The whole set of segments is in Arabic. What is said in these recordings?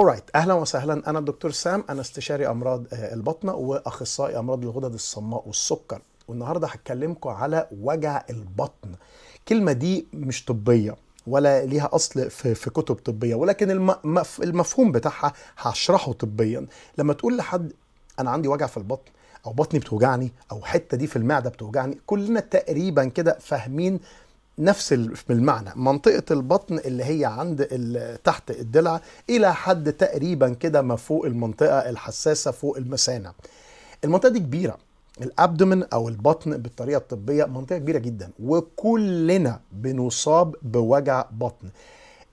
اورايت اهلا وسهلا انا الدكتور سام انا استشاري امراض آه، البطنه واخصائي امراض الغدد الصماء والسكر والنهارده هتكلمكم على وجع البطن الكلمه دي مش طبيه ولا ليها اصل في, في كتب طبيه ولكن المفهوم بتاعها هشرحه طبيا لما تقول لحد انا عندي وجع في البطن او بطني بتوجعني او حته دي في المعده بتوجعني كلنا تقريبا كده فاهمين نفس المعنى منطقة البطن اللي هي عند تحت الضلع إلى حد تقريبا كده ما فوق المنطقة الحساسة فوق المثانة المنطقة دي كبيرة الابدومن او البطن بالطريقه الطبيه منطقه كبيره جدا وكلنا بنصاب بوجع بطن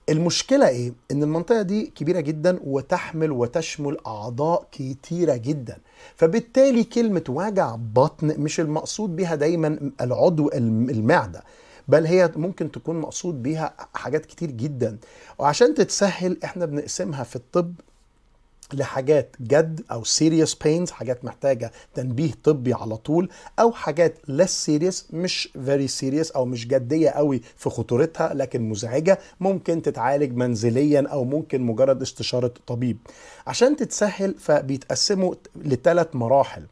المشكله ايه ان المنطقه دي كبيره جدا وتحمل وتشمل اعضاء كتيره جدا فبالتالي كلمه وجع بطن مش المقصود بها دايما العضو المعده بل هي ممكن تكون مقصود بيها حاجات كتير جدا وعشان تتسهل احنا بنقسمها في الطب لحاجات جد او سيريس بينز حاجات محتاجه تنبيه طبي على طول او حاجات لس سيريس مش فيري سيريس او مش جديه قوي في خطورتها لكن مزعجه ممكن تتعالج منزليا او ممكن مجرد استشاره طبيب عشان تتسهل فبيتقسموا لثلاث مراحل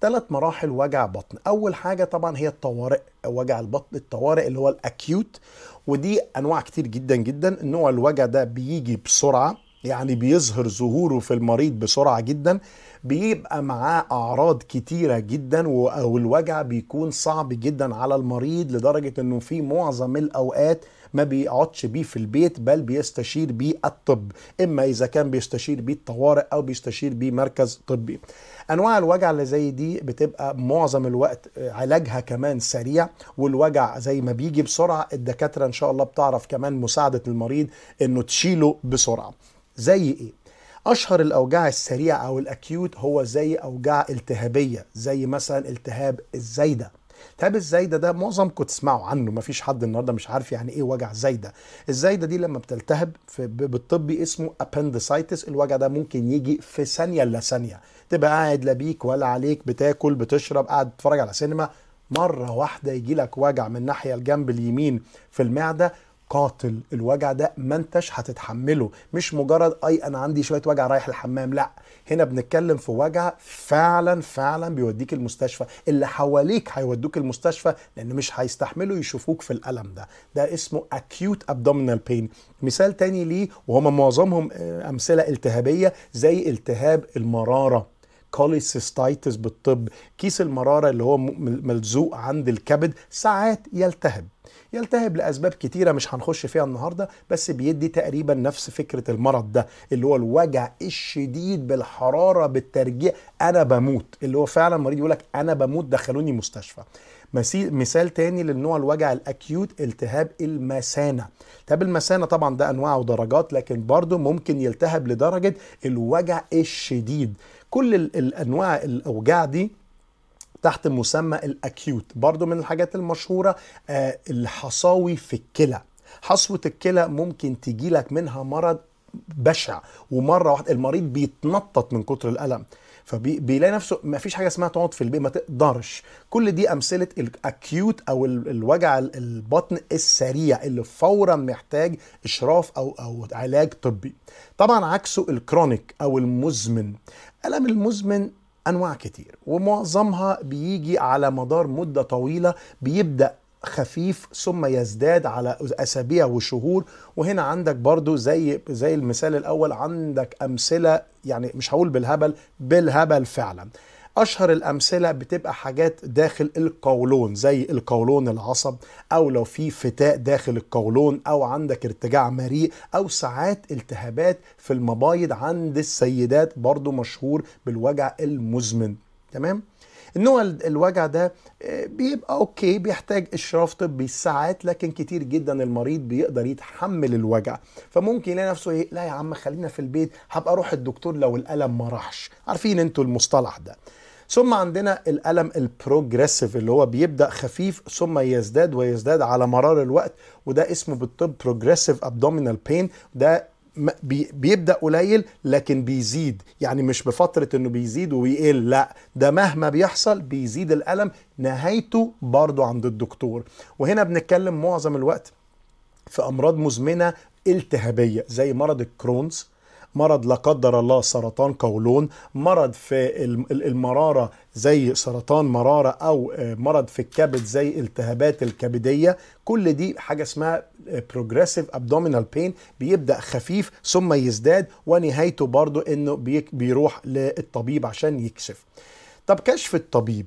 ثلاث مراحل وجع بطن اول حاجه طبعا هي الطوارئ وجع البطن الطوارئ اللي هو الاكيوت ودي انواع كتير جدا جدا نوع الوجع ده بيجي بسرعه يعني بيظهر ظهوره في المريض بسرعة جدا بيبقى معاه أعراض كتيرة جدا أو الوجع بيكون صعب جدا على المريض لدرجة أنه في معظم الأوقات ما بيقعدش بيه في البيت بل بيستشير بيه الطب إما إذا كان بيستشير بيه الطوارئ أو بيستشير بيه مركز طبي أنواع الوجع اللي زي دي بتبقى معظم الوقت علاجها كمان سريع والوجع زي ما بيجي بسرعة الدكاترة إن شاء الله بتعرف كمان مساعدة المريض أنه تشيله بسرعة زي ايه اشهر الاوجاع السريعه او الاكيوت هو زي اوجاع التهابيه زي مثلا التهاب الزايده التهاب الزايده ده معظمكم تسمعوا عنه مفيش حد النهارده مش عارف يعني ايه وجع زايده الزايده دي لما بتلتهب بالطبي اسمه appendicitis الوجع ده ممكن يجي في ثانيه الا ثانيه تبقى قاعد لا بيك ولا عليك بتاكل بتشرب قاعد تتفرج على سينما مره واحده يجي لك وجع من ناحيه الجنب اليمين في المعده قاتل الوجع ده ما انتش هتتحمله مش مجرد اي انا عندي شويه وجع رايح الحمام لا هنا بنتكلم في وجع فعلا فعلا بيوديك المستشفى اللي حواليك هيودوك المستشفى لان مش هيستحملوا يشوفوك في الالم ده ده اسمه اكيوت ابدومينال بين مثال تاني ليه وهما معظمهم آه، امثله التهابيه زي التهاب المراره كوليسيستايتس بالطب كيس المرارة اللي هو ملزوق عند الكبد ساعات يلتهب يلتهب لأسباب كتيرة مش هنخش فيها النهاردة بس بيدي تقريبا نفس فكرة المرض ده اللي هو الوجع الشديد بالحرارة بالترجيع أنا بموت اللي هو فعلا مريض يقولك أنا بموت دخلوني مستشفى مثال تاني للنوع الوجع الاكيوت التهاب المثانه التهاب المثانه طبعا ده انواع ودرجات لكن برضه ممكن يلتهب لدرجه الوجع الشديد كل الانواع الاوجاع دي تحت مسمى الاكيوت برضو من الحاجات المشهوره آه، الحصاوي في الكلى حصوه الكلى ممكن تجيلك منها مرض بشع ومره واحده المريض بيتنطط من كتر الالم فبيلاقي نفسه ما فيش حاجه اسمها تقعد في البيت ما تقدرش كل دي امثله الاكيوت او الوجع البطن السريع اللي فورا محتاج اشراف او او علاج طبي طبعا عكسه الكرونيك او المزمن الألم المزمن أنواع كتير ومعظمها بيجي على مدار مدة طويلة بيبدأ خفيف ثم يزداد على اسابيع وشهور وهنا عندك برضو زي زي المثال الاول عندك امثله يعني مش هقول بالهبل بالهبل فعلا اشهر الامثله بتبقى حاجات داخل القولون زي القولون العصب او لو في فتاء داخل القولون او عندك ارتجاع مريء او ساعات التهابات في المبايض عند السيدات برضو مشهور بالوجع المزمن تمام النوع الوجع ده آه، بيبقى اوكي بيحتاج اشراف طبي ساعات لكن كتير جدا المريض بيقدر يتحمل الوجع فممكن يلاقي نفسه ايه لا يا عم خلينا في البيت هبقى اروح الدكتور لو الالم ما راحش عارفين انتوا المصطلح ده ثم عندنا الالم البروجريسيف اللي هو بيبدا خفيف ثم يزداد ويزداد على مرار الوقت وده اسمه بالطب بروجريسيف ابدومينال بين ده بيبدا قليل لكن بيزيد يعني مش بفتره انه بيزيد ويقل لا ده مهما بيحصل بيزيد الالم نهايته برضه عند الدكتور وهنا بنتكلم معظم الوقت في امراض مزمنه التهابيه زي مرض الكرونز مرض لا قدر الله سرطان قولون مرض في المرارة زي سرطان مرارة أو آه، مرض في الكبد زي التهابات الكبدية كل دي حاجة اسمها آه، progressive abdominal pain بيبدأ خفيف ثم يزداد ونهايته برضو انه بيروح للطبيب عشان يكشف طب كشف الطبيب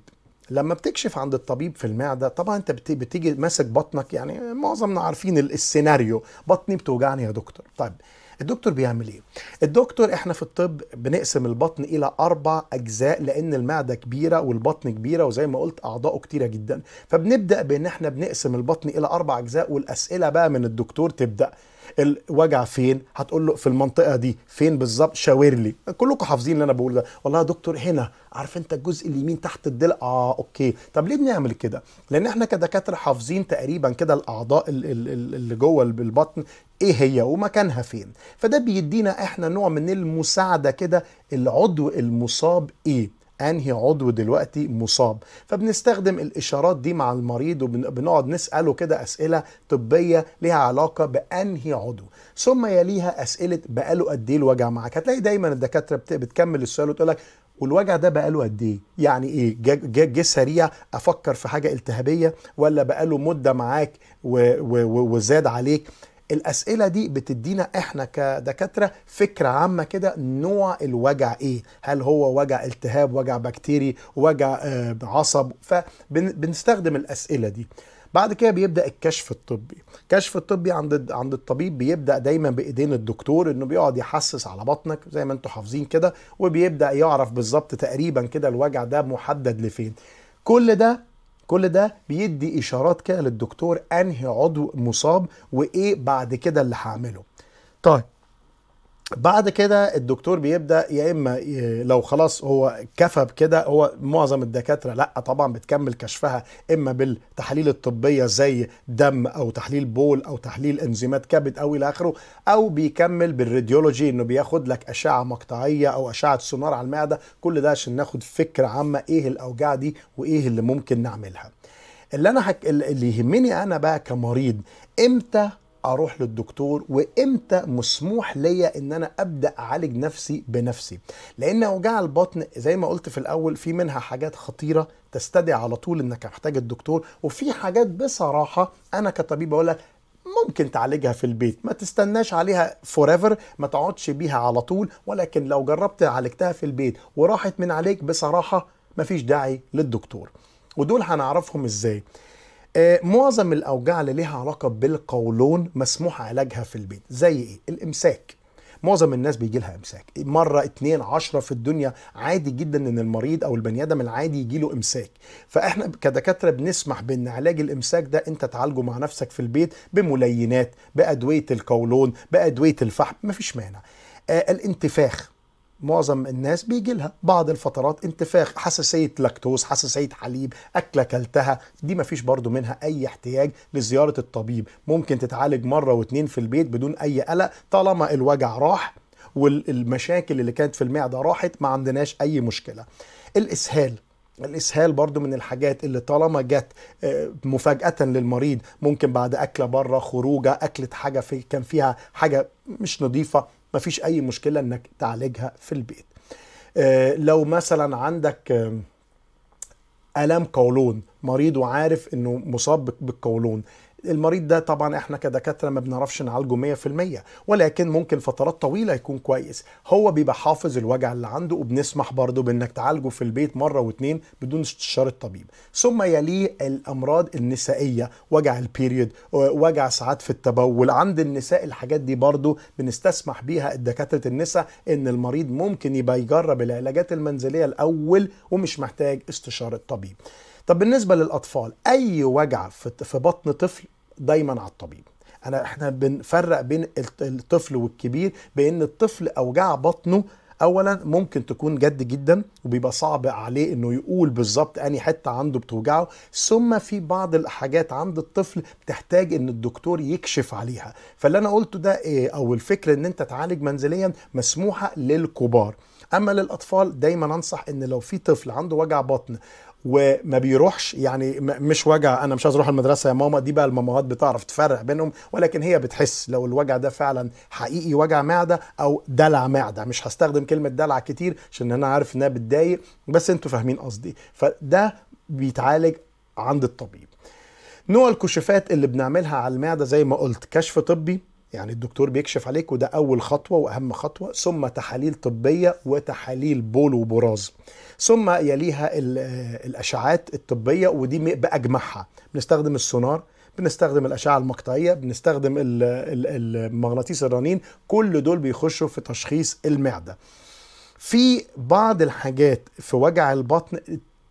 لما بتكشف عند الطبيب في المعده طبعا انت بتيجي ماسك بطنك يعني معظمنا عارفين السيناريو بطني بتوجعني يا دكتور طيب الدكتور بيعمل ايه الدكتور احنا في الطب بنقسم البطن الى اربع اجزاء لان المعده كبيره والبطن كبيره وزي ما قلت اعضائه كتيره جدا فبنبدا بان احنا بنقسم البطن الى اربع اجزاء والاسئله بقى من الدكتور تبدا الوجع فين هتقول له في المنطقه دي فين بالظبط شاور لي كلكم حافظين اللي انا بقوله ده والله يا دكتور هنا عارف انت الجزء اليمين تحت الضلع اه اوكي طب ليه بنعمل كده لان احنا كدكاتره حافظين تقريبا كده الاعضاء اللي جوه البطن ايه هي ومكانها فين فده بيدينا احنا نوع من المساعده كده العضو المصاب ايه انهي عضو دلوقتي مصاب فبنستخدم الاشارات دي مع المريض وبنقعد نساله كده اسئله طبيه ليها علاقه بانهي عضو ثم يليها اسئله بقاله قد ايه الوجع معاك هتلاقي دايما الدكاتره بتكمل السؤال وتقول لك والوجع ده بقاله قد ايه؟ يعني ايه؟ جه سريع افكر في حاجه التهابيه ولا بقاله مده معاك وزاد عليك؟ الاسئله دي بتدينا احنا كدكاتره فكره عامه كده نوع الوجع ايه هل هو وجع التهاب وجع بكتيري وجع آه، عصب فبنستخدم الاسئله دي بعد كده بيبدا الكشف الطبي الكشف الطبي عند عند الطبيب بيبدا دايما بايدين الدكتور انه بيقعد يحسس على بطنك زي ما انتم حافظين كده وبيبدا يعرف بالظبط تقريبا كده الوجع ده محدد لفين كل ده كل ده بيدي اشارات كده للدكتور انهي عضو مصاب وايه بعد كده اللي هعمله طيب بعد كده الدكتور بيبدا يا اما لو خلاص هو كفى بكده هو معظم الدكاتره لا طبعا بتكمل كشفها اما بالتحاليل الطبيه زي دم او تحليل بول او تحليل انزيمات كبد او الى اخره او بيكمل بالراديولوجي انه بياخد لك اشعه مقطعيه او اشعه سونار على المعده كل ده عشان ناخد فكره عامه ايه الاوجاع دي وايه اللي ممكن نعملها اللي انا حك... اللي يهمني انا بقى كمريض امتى اروح للدكتور وامتى مسموح ليا ان انا ابدا اعالج نفسي بنفسي لان اوجاع البطن زي ما قلت في الاول في منها حاجات خطيره تستدعي على طول انك محتاج الدكتور وفي حاجات بصراحه انا كطبيب بقول لك ممكن تعالجها في البيت ما تستناش عليها فوريفر ما تقعدش بيها على طول ولكن لو جربت عالجتها في البيت وراحت من عليك بصراحه ما فيش داعي للدكتور ودول هنعرفهم ازاي آه، معظم الاوجاع اللي ليها علاقه بالقولون مسموح علاجها في البيت زي ايه الامساك معظم الناس بيجي لها امساك مره اتنين عشرة في الدنيا عادي جدا ان المريض او البني ادم العادي يجي له امساك فاحنا كدكاتره بنسمح بان علاج الامساك ده انت تعالجه مع نفسك في البيت بملينات بادويه القولون بادويه الفحم مفيش مانع آه الانتفاخ معظم الناس بيجي لها بعض الفترات انتفاخ حساسيه لاكتوز حساسيه حليب اكله كلتها دي مفيش برضو منها اي احتياج لزياره الطبيب ممكن تتعالج مره واتنين في البيت بدون اي قلق طالما الوجع راح والمشاكل اللي كانت في المعده راحت ما عندناش اي مشكله الاسهال الاسهال برضو من الحاجات اللي طالما جت آه، مفاجاه للمريض ممكن بعد اكله بره خروجه اكلت حاجه في كان فيها حاجه مش نظيفه مفيش اي مشكله انك تعالجها في البيت آه، لو مثلا عندك الام قولون مريض وعارف انه مصاب بالقولون المريض ده طبعا احنا كدكاتره ما بنعرفش نعالجه 100% ولكن ممكن فترات طويله يكون كويس هو بيبقى حافظ الوجع اللي عنده وبنسمح برضه بانك تعالجه في البيت مره واتنين بدون استشاره الطبيب ثم يليه الامراض النسائيه وجع البيريود وجع ساعات في التبول عند النساء الحاجات دي برضه بنستسمح بيها دكاتره النساء ان المريض ممكن يبقى يجرب العلاجات المنزليه الاول ومش محتاج استشاره طبيب طب بالنسبه للاطفال اي وجع في بطن طفل دايما على الطبيب انا احنا بنفرق بين الطفل والكبير بان الطفل اوجاع بطنه اولا ممكن تكون جد جدا وبيبقى صعب عليه انه يقول بالظبط اني حته عنده بتوجعه ثم في بعض الحاجات عند الطفل بتحتاج ان الدكتور يكشف عليها فاللي انا قلته ده إيه او الفكره ان انت تعالج منزليا مسموحه للكبار اما للاطفال دايما انصح ان لو في طفل عنده وجع بطن وما بيروحش يعني مش وجع انا مش عايز اروح المدرسه يا ماما دي بقى المامهات بتعرف تفرق بينهم ولكن هي بتحس لو الوجع ده فعلا حقيقي وجع معده او دلع معده مش هستخدم كلمه دلع كتير عشان انا عارف انها بتضايق بس انتوا فاهمين قصدي فده بيتعالج عند الطبيب نوع الكشوفات اللي بنعملها على المعده زي ما قلت كشف طبي يعني الدكتور بيكشف عليك وده اول خطوه واهم خطوه ثم تحاليل طبيه وتحاليل بول وبراز ثم يليها آه، الاشعاعات الطبيه ودي باجمعها بنستخدم السونار بنستخدم الاشعه المقطعيه بنستخدم المغناطيس الرنين كل دول بيخشوا في تشخيص المعده في بعض الحاجات في وجع البطن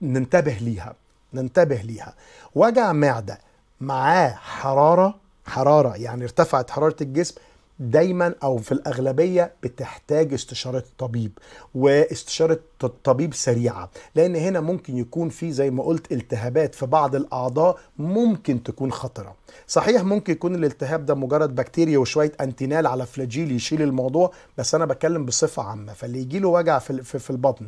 ننتبه ليها ننتبه ليها وجع معده معاه حراره حراره يعني ارتفعت حراره الجسم دايما او في الاغلبيه بتحتاج استشاره طبيب واستشاره الطبيب سريعه لان هنا ممكن يكون في زي ما قلت التهابات في بعض الاعضاء ممكن تكون خطره صحيح ممكن يكون الالتهاب ده مجرد بكتيريا وشويه انتينال على فلاجيل يشيل الموضوع بس انا بتكلم بصفه عامه فاللي يجي له وجع في, في البطن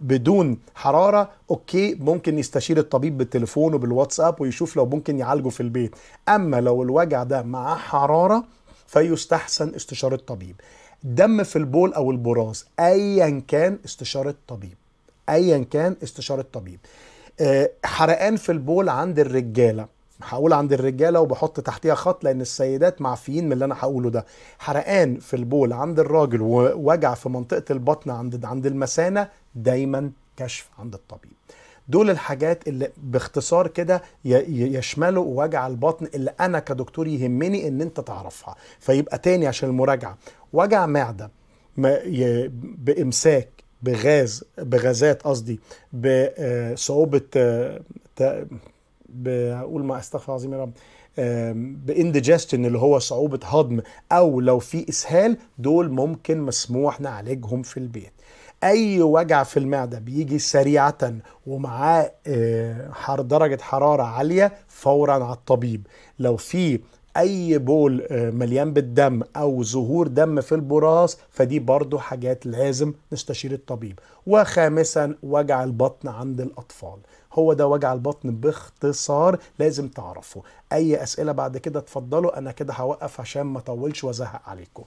بدون حراره اوكي ممكن يستشير الطبيب بالتليفون وبالواتساب ويشوف لو ممكن يعالجه في البيت اما لو الوجع ده مع حراره فيستحسن استشارة طبيب دم في البول أو البراز أيا كان استشارة طبيب أيا كان استشارة طبيب آه، حرقان في البول عند الرجالة هقول عند الرجاله وبحط تحتيها خط لان السيدات معفيين من اللي انا هقوله ده حرقان في البول عند الراجل ووجع في منطقه البطن عند عند المثانه دايما كشف عند الطبيب دول الحاجات اللي باختصار كده يشملوا وجع البطن اللي انا كدكتور يهمني ان انت تعرفها فيبقى تاني عشان المراجعه وجع معده بامساك بغاز بغازات قصدي بصعوبه آه، آه، بقول ما استغفر العظيم يا رب باندجستن اللي هو صعوبه هضم او لو في اسهال دول ممكن مسموح نعالجهم في البيت اي وجع في المعده بيجي سريعه ومعاه آه، درجه حراره عاليه فورا على الطبيب لو في اي بول آه، مليان بالدم او ظهور دم في البراز فدي برضو حاجات لازم نستشير الطبيب وخامسا وجع البطن عند الاطفال هو ده وجع البطن باختصار لازم تعرفه اي اسئله بعد كده اتفضلوا انا كده هوقف عشان ما اطولش وازهق عليكم